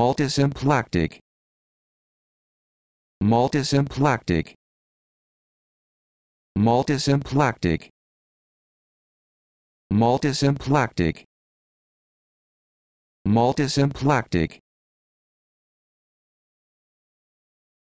multisymplectic multisymplectic multisymplectic multisymplectic multisymplectic